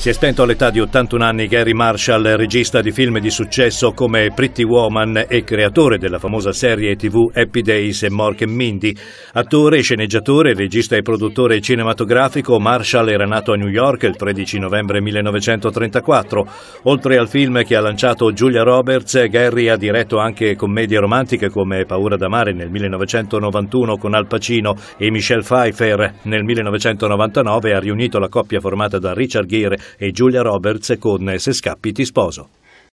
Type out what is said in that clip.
Si è spento all'età di 81 anni Gary Marshall, regista di film di successo come Pretty Woman e creatore della famosa serie TV Happy Days e Mork and Mindy. Attore, sceneggiatore, regista e produttore cinematografico, Marshall era nato a New York il 13 novembre 1934. Oltre al film che ha lanciato Julia Roberts, Gary ha diretto anche commedie romantiche come Paura d'amare nel 1991 con Al Pacino e Michelle Pfeiffer. Nel 1999 ha riunito la coppia formata da Richard Gere e Giulia Roberts con Se scappi ti sposo.